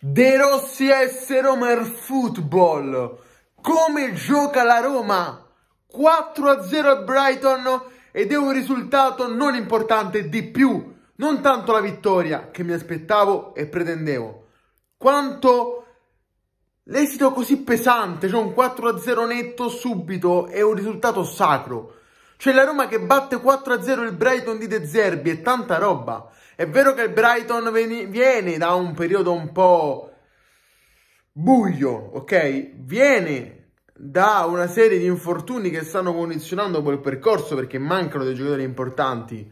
De Rossi S Roma Air Football. Come gioca la Roma? 4-0 a Brighton ed è un risultato non importante di più, non tanto la vittoria che mi aspettavo e pretendevo, quanto l'esito così pesante, cioè un 4-0 netto subito è un risultato sacro. C'è la Roma che batte 4-0 il Brighton di De Zerbi e tanta roba. È vero che il Brighton viene da un periodo un po' buio, ok? Viene da una serie di infortuni che stanno condizionando quel percorso perché mancano dei giocatori importanti,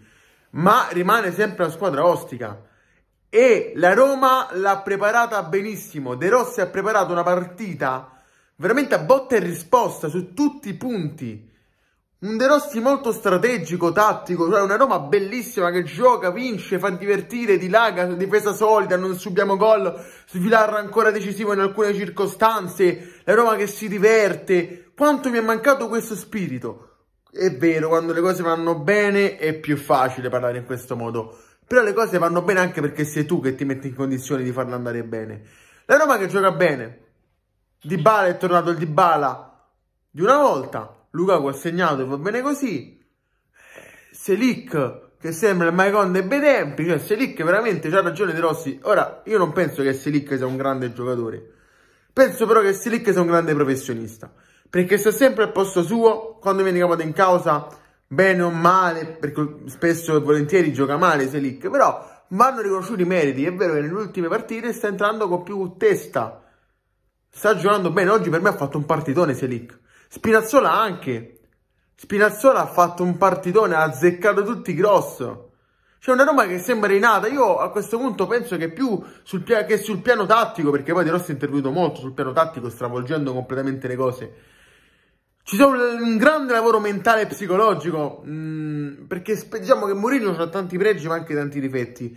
ma rimane sempre la squadra ostica. E la Roma l'ha preparata benissimo. De Rossi ha preparato una partita veramente a botta e risposta su tutti i punti un De Rossi molto strategico, tattico, cioè una Roma bellissima che gioca, vince, fa divertire, dilaga, difesa solida, non subiamo gol, Svilar ancora decisivo in alcune circostanze, la Roma che si diverte. Quanto mi è mancato questo spirito? È vero, quando le cose vanno bene è più facile parlare in questo modo, però le cose vanno bene anche perché sei tu che ti metti in condizione di farle andare bene. La Roma che gioca bene, Dybala è tornato il Dybala di una volta, Lukaku ha segnato e va bene così. Eh, Selic che sembra il Maicon dei bei tempi, cioè Selic veramente c'ha ragione De Rossi. Ora, io non penso che Selic sia un grande giocatore. Penso però che Selic sia un grande professionista, perché sta sempre al posto suo, quando viene chiamato in causa, bene o male, perché spesso e volentieri gioca male Selic, però vanno riconosciuti i meriti. È vero che nelle ultime partite sta entrando con più testa, sta giocando bene. Oggi per me ha fatto un partitone Selic. Spinazzola anche. Spinazzola ha fatto un partitone, ha azzeccato tutti grosso. C'è una Roma che sembra rinata. Io a questo punto penso che più sul, che sul piano tattico, perché poi De Rossi è intervenuto molto sul piano tattico, stravolgendo completamente le cose. Ci sono un, un grande lavoro mentale e psicologico, mh, mm, perché diciamo che Mourinho ha tanti pregi ma anche tanti difetti.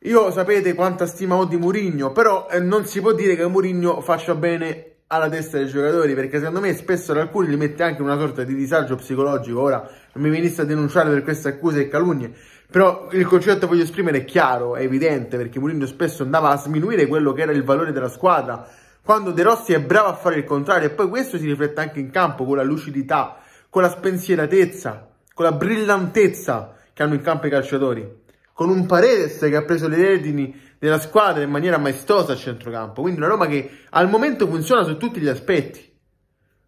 Io sapete quanta stima ho di Mourinho, però eh, non si può dire che Mourinho faccia bene alla testa dei giocatori perché secondo me spesso ad alcuni li mette anche una sorta di disagio psicologico ora non mi venisse a denunciare per queste accuse e calunnie però il concetto che voglio esprimere è chiaro, è evidente perché Mourinho spesso andava a sminuire quello che era il valore della squadra quando De Rossi è bravo a fare il contrario e poi questo si riflette anche in campo con la lucidità, con la spensieratezza, con la brillantezza che hanno in campo i calciatori con un Paredes che ha preso le redini della squadra in maniera maestosa a centrocampo. Quindi una Roma che al momento funziona su tutti gli aspetti.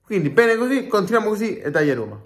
Quindi bene così, continuiamo così e dai a Roma.